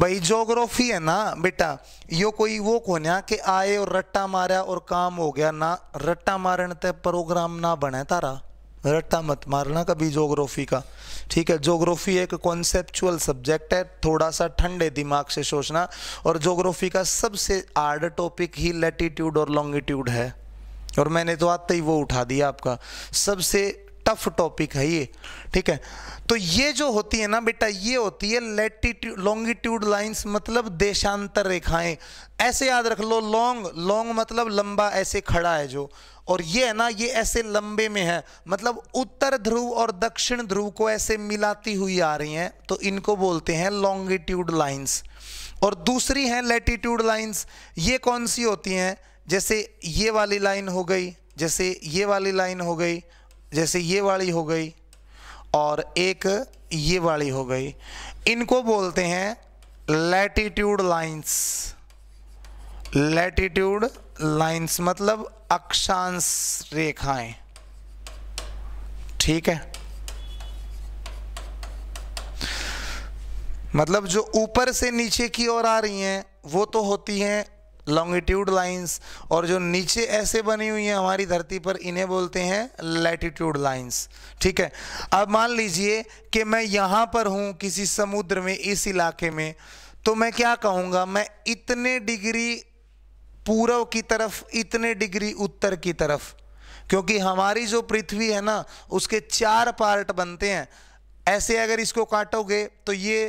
भाई जोग्राफी है ना बेटा यो कोई वो को ना कि आए और रट्टा मारा और काम हो गया ना रट्टा मारने ते प्रोग्राम ना बने तारा रट्टा मत मारना कभी जोग्राफी का ठीक है जोग्राफी एक कॉन्सेप्चुअल सब्जेक्ट है थोड़ा सा ठंडे दिमाग से सोचना और जोग्राफी का सबसे आर्ड टॉपिक ही लेटीट्यूड और लॉन्गिट्यूड है और मैंने तो आते ही वो उठा दिया आपका सबसे टफ टॉपिक है ये ठीक है तो ये जो होती है ना बेटा ये होती है लेटीट्यूड लॉन्गिट्यूड लाइंस मतलब देशांतर रेखाएं ऐसे याद रख लो लॉन्ग लॉन्ग मतलब लंबा ऐसे खड़ा है जो और ये है ना ये ऐसे लंबे में है मतलब उत्तर ध्रुव और दक्षिण ध्रुव को ऐसे मिलाती हुई आ रही हैं तो इनको बोलते हैं लॉन्गिट्यूड लाइन्स और दूसरी हैं लेटीट्यूड लाइन्स ये कौन सी होती हैं जैसे ये वाली लाइन हो गई जैसे ये वाली लाइन हो गई जैसे ये वाली हो गई और एक ये वाली हो गई इनको बोलते हैं लैटिट्यूड लाइंस लैटिट्यूड लाइंस मतलब अक्षांश रेखाएं ठीक है मतलब जो ऊपर से नीचे की ओर आ रही हैं वो तो होती हैं लॉन्गिट्यूड लाइंस और जो नीचे ऐसे बनी हुई हैं हमारी धरती पर इन्हें बोलते हैं लैटिट्यूड लाइंस ठीक है अब मान लीजिए कि मैं यहाँ पर हूँ किसी समुद्र में इस इलाके में तो मैं क्या कहूँगा मैं इतने डिग्री पूर्व की तरफ इतने डिग्री उत्तर की तरफ क्योंकि हमारी जो पृथ्वी है ना उसके चार पार्ट बनते हैं ऐसे अगर इसको काटोगे तो ये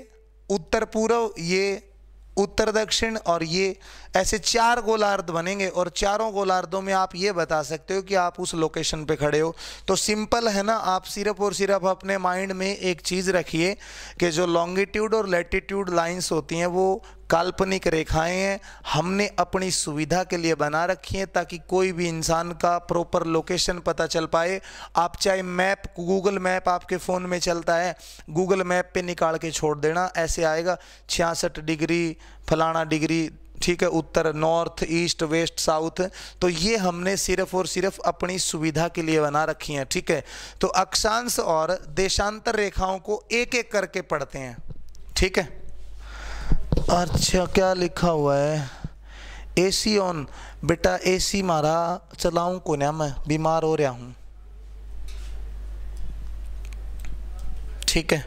उत्तर पूर्व ये उत्तर दक्षिण और ये ऐसे चार गोलार्ध बनेंगे और चारों गोलार्धों में आप ये बता सकते हो कि आप उस लोकेशन पे खड़े हो तो सिंपल है ना आप सिर्फ और सिर्फ अपने माइंड में एक चीज़ रखिए कि जो लॉन्गिट्यूड और लेटिट्यूड लाइंस होती हैं वो काल्पनिक रेखाएं हैं हमने अपनी सुविधा के लिए बना रखी हैं ताकि कोई भी इंसान का प्रॉपर लोकेशन पता चल पाए आप चाहे मैप गूगल मैप आपके फ़ोन में चलता है गूगल मैप पे निकाल के छोड़ देना ऐसे आएगा छियासठ डिग्री फलाना डिग्री ठीक है उत्तर नॉर्थ ईस्ट वेस्ट साउथ तो ये हमने सिर्फ और सिर्फ अपनी सुविधा के लिए बना रखी हैं ठीक है तो अक्षांश और देशांतर रेखाओं को एक एक करके पढ़ते हैं ठीक है अच्छा क्या लिखा हुआ है एसी ऑन बेटा एसी मारा चलाऊं को ना मैं बीमार हो रहा हूं ठीक है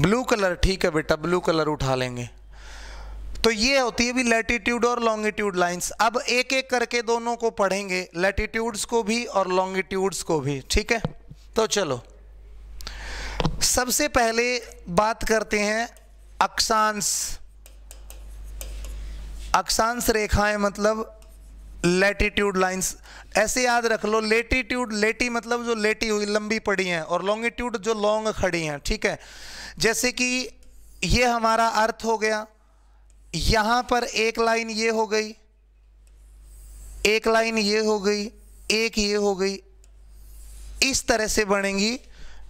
ब्लू कलर ठीक है बेटा ब्लू कलर उठा लेंगे तो ये होती है भी लेटीट्यूड और लॉन्गिट्यूड लाइंस अब एक एक करके दोनों को पढ़ेंगे लेटीट्यूड्स को भी और लॉन्गिट्यूड्स को भी ठीक है तो चलो सबसे पहले बात करते हैं अक्षांश अक्षांश रेखाएं मतलब लेटीट्यूड लाइंस ऐसे याद रख लो लेटीट्यूड लेटी मतलब जो लेटी हुई लंबी पड़ी हैं और लॉन्गिट्यूड जो लॉन्ग खड़ी हैं ठीक है जैसे कि ये हमारा अर्थ हो गया यहां पर एक लाइन ये हो गई एक लाइन ये हो गई एक ये हो गई इस तरह से बनेंगी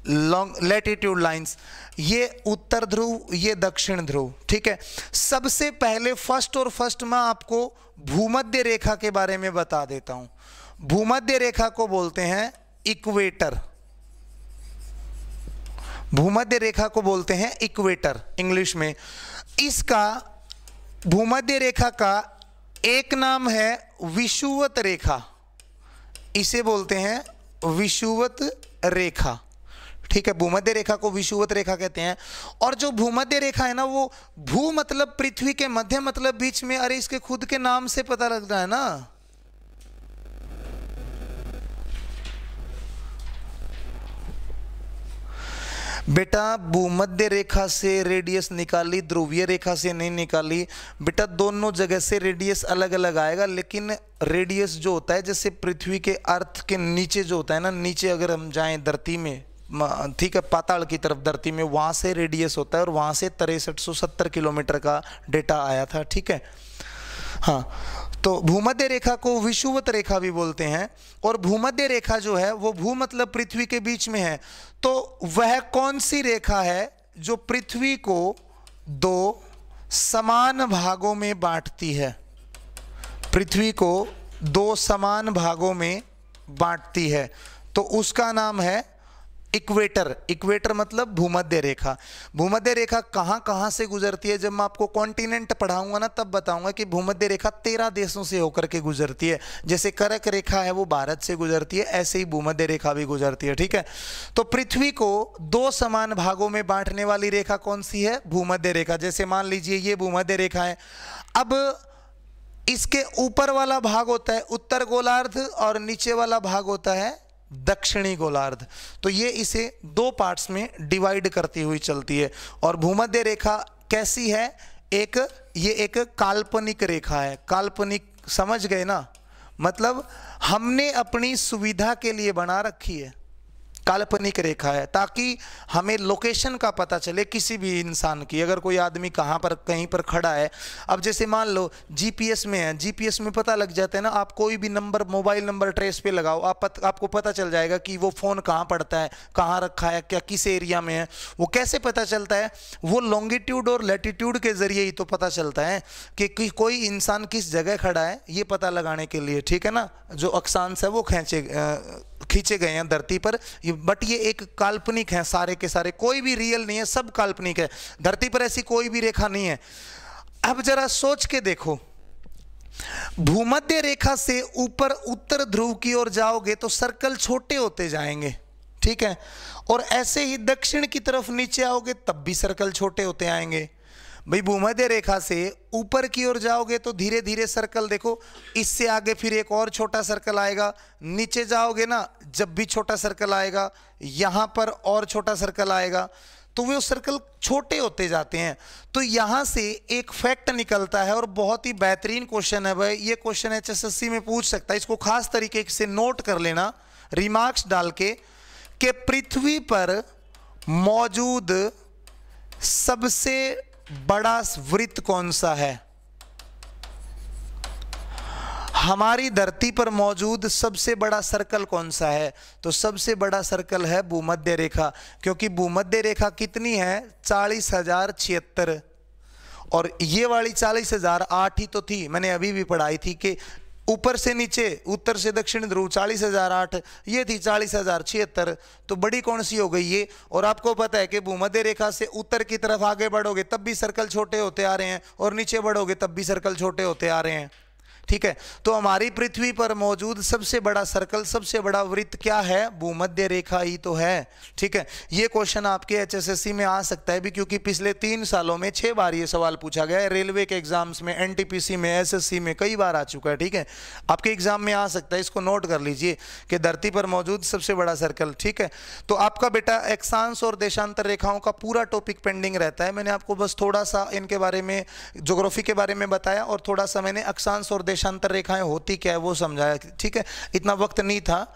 लॉन्ग लेटिट्यूड लाइंस ये उत्तर ध्रुव ये दक्षिण ध्रुव ठीक है सबसे पहले फर्स्ट और फर्स्ट में आपको भूमध्य रेखा के बारे में बता देता हूं भूमध्य रेखा को बोलते हैं इक्वेटर भूमध्य रेखा को बोलते हैं इक्वेटर इंग्लिश में इसका भूमध्य रेखा का एक नाम है विषुवत रेखा इसे बोलते हैं विषुवत रेखा ठीक है भूमध्य रेखा को विषुवत रेखा कहते हैं और जो भूमध्य रेखा है ना वो भू मतलब पृथ्वी के मध्य मतलब बीच में अरे इसके खुद के नाम से पता लग रहा है ना बेटा भूमध्य रेखा से रेडियस निकाली ध्रुवीय रेखा से नहीं निकाली बेटा दोनों जगह से रेडियस अलग अलग आएगा लेकिन रेडियस जो होता है जैसे पृथ्वी के अर्थ के नीचे जो होता है ना नीचे अगर हम जाएं धरती में ठीक है पाताल की तरफ धरती में वहाँ से रेडियस होता है और वहाँ से तिरसठ किलोमीटर का डेटा आया था ठीक है हाँ तो भूमध्य रेखा को विषुवत रेखा भी बोलते हैं और भूमध्य रेखा जो है वो भू मतलब पृथ्वी के बीच में है तो वह कौन सी रेखा है जो पृथ्वी को दो समान भागों में बांटती है पृथ्वी को दो समान भागों में बांटती है तो उसका नाम है इक्वेटर इक्वेटर मतलब भूमध्य रेखा भूमध्य रेखा कहाँ कहाँ से गुजरती है जब मैं आपको कॉन्टिनेंट पढ़ाऊंगा ना तब बताऊंगा कि भूमध्य रेखा तेरह देशों से होकर के गुजरती है जैसे करक रेखा है वो भारत से गुजरती है ऐसे ही भूमध्य रेखा भी गुजरती है ठीक है तो पृथ्वी को दो समान भागों में बांटने वाली रेखा कौन सी है भूमध्य रेखा जैसे मान लीजिए ये भूमध्य रेखा है अब इसके ऊपर वाला भाग होता है उत्तर गोलार्ध और नीचे वाला भाग होता है दक्षिणी गोलार्ध तो ये इसे दो पार्ट्स में डिवाइड करती हुई चलती है और भूमध्य रेखा कैसी है एक ये एक काल्पनिक रेखा है काल्पनिक समझ गए ना मतलब हमने अपनी सुविधा के लिए बना रखी है काल्पनिक रेखा है ताकि हमें लोकेशन का पता चले किसी भी इंसान की अगर कोई आदमी कहाँ पर कहीं पर खड़ा है अब जैसे मान लो जीपीएस में है जीपीएस में पता लग जाता है ना आप कोई भी नंबर मोबाइल नंबर ट्रेस पे लगाओ आप पत, आपको पता चल जाएगा कि वो फ़ोन कहाँ पड़ता है कहाँ रखा है क्या किस एरिया में है वो कैसे पता चलता है वो लॉन्गिट्यूड और लेटीट्यूड के ज़रिए ही तो पता चलता है कि, कि कोई इंसान किस जगह खड़ा है ये पता लगाने के लिए ठीक है ना जो अक्सांश है वो खींचे खींचे गए हैं धरती पर बट ये एक काल्पनिक है सारे के सारे कोई भी रियल नहीं है सब काल्पनिक है धरती पर ऐसी कोई भी रेखा नहीं है अब जरा सोच के देखो भूमध्य रेखा से ऊपर उत्तर ध्रुव की ओर जाओगे तो सर्कल छोटे होते जाएंगे ठीक है और ऐसे ही दक्षिण की तरफ नीचे आओगे तब भी सर्कल छोटे होते आएंगे भाई भूमध्य रेखा से ऊपर की ओर जाओगे तो धीरे धीरे सर्कल देखो इससे आगे फिर एक और छोटा सर्कल आएगा नीचे जाओगे ना जब भी छोटा सर्कल आएगा यहाँ पर और छोटा सर्कल आएगा तो वे सर्कल छोटे होते जाते हैं तो यहाँ से एक फैक्ट निकलता है और बहुत ही बेहतरीन क्वेश्चन है भाई ये क्वेश्चन एच में पूछ सकता है इसको खास तरीके से नोट कर लेना रिमार्क्स डाल के पृथ्वी पर मौजूद सबसे बड़ा वृत्त कौन सा है हमारी धरती पर मौजूद सबसे बड़ा सर्कल कौन सा है तो सबसे बड़ा सर्कल है भूमध्य रेखा क्योंकि भूमध्य रेखा कितनी है चालीस हजार छिहत्तर और ये वाली चालीस हजार आठ ही तो थी मैंने अभी भी पढ़ाई थी कि ऊपर से नीचे उत्तर से दक्षिण ध्रुव चालीस हजार आठ ये थी चालीस हजार छिहत्तर तो बड़ी कौन सी हो गई ये और आपको पता है कि भूमध्य रेखा से उत्तर की तरफ आगे बढ़ोगे तब भी सर्कल छोटे होते आ रहे हैं और नीचे बढ़ोगे तब भी सर्कल छोटे होते आ रहे हैं ठीक है तो हमारी पृथ्वी पर मौजूद सबसे बड़ा सर्कल सबसे बड़ा वृत्त क्या है भूमध्य रेखा ही तो है ठीक है ये क्वेश्चन आपके एचएसएससी में आ सकता है भी क्योंकि पिछले तीन सालों में छह बार ये सवाल पूछा गया है रेलवे के एग्जाम्स में एनटीपीसी में एसएससी में कई बार आ चुका है ठीक है आपके एग्जाम में आ सकता है इसको नोट कर लीजिए कि धरती पर मौजूद सबसे बड़ा सर्कल ठीक है तो आपका बेटा एक्सांश और देशांतर रेखाओं का पूरा टॉपिक पेंडिंग रहता है मैंने आपको बस थोड़ा सा इनके बारे में जोग्राफी के बारे में बताया और थोड़ा सा मैंने अक्षांश और देश देशांतर रेखाएं होती क्या है वो समझाया ठीक है इतना वक्त नहीं था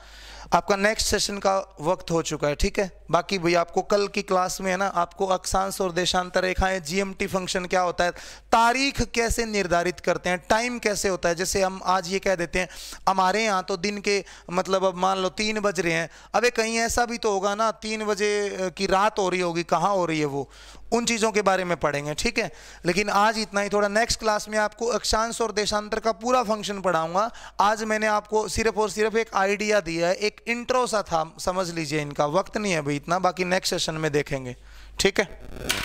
आपका नेक्स्ट सेशन का वक्त हो चुका है ठीक है बाकी भैया आपको कल की क्लास में है ना आपको अक्षांश और देशांतर रेखाएं जीएमटी फंक्शन क्या होता है तारीख कैसे निर्धारित करते हैं टाइम कैसे होता है जैसे हम आज ये कह देते हैं हमारे यहाँ तो दिन के मतलब अब मान लो तीन बज रहे हैं अबे कहीं ऐसा भी तो होगा ना तीन बजे की रात हो रही होगी कहाँ हो रही है वो उन चीज़ों के बारे में पढ़ेंगे ठीक है लेकिन आज इतना ही थोड़ा नेक्स्ट क्लास में आपको अक्षांश और देशांतर का पूरा फंक्शन पढ़ाऊंगा आज मैंने आपको सिर्फ और सिर्फ एक आइडिया दिया है एक इंट्रो सा था समझ लीजिए इनका वक्त नहीं है भाई इतना बाकी नेक्स्ट सेशन में देखेंगे ठीक है